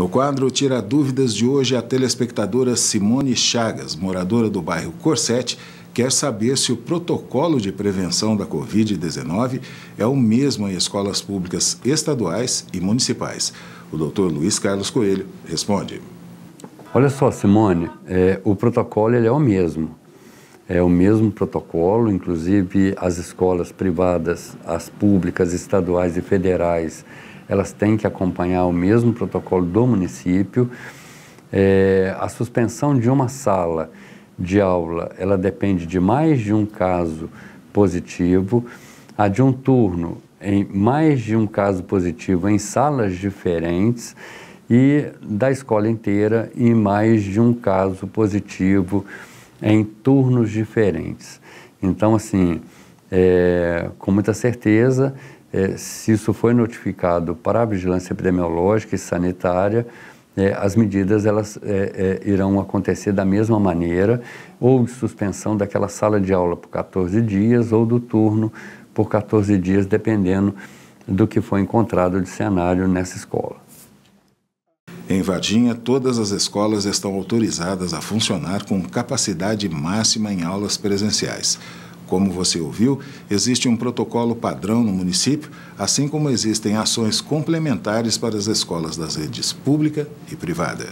No quadro Tira Dúvidas de hoje, a telespectadora Simone Chagas, moradora do bairro Corsete, quer saber se o protocolo de prevenção da Covid-19 é o mesmo em escolas públicas estaduais e municipais. O doutor Luiz Carlos Coelho responde. Olha só, Simone, é, o protocolo ele é o mesmo. É o mesmo protocolo, inclusive as escolas privadas, as públicas, estaduais e federais elas têm que acompanhar o mesmo protocolo do município. É, a suspensão de uma sala de aula, ela depende de mais de um caso positivo, a de um turno em mais de um caso positivo em salas diferentes e da escola inteira em mais de um caso positivo em turnos diferentes. Então, assim, é, com muita certeza, é, se isso foi notificado para a vigilância epidemiológica e sanitária, é, as medidas elas é, é irão acontecer da mesma maneira, ou de suspensão daquela sala de aula por 14 dias, ou do turno por 14 dias, dependendo do que foi encontrado de cenário nessa escola. Em Vadinha, todas as escolas estão autorizadas a funcionar com capacidade máxima em aulas presenciais. Como você ouviu, existe um protocolo padrão no município, assim como existem ações complementares para as escolas das redes pública e privada.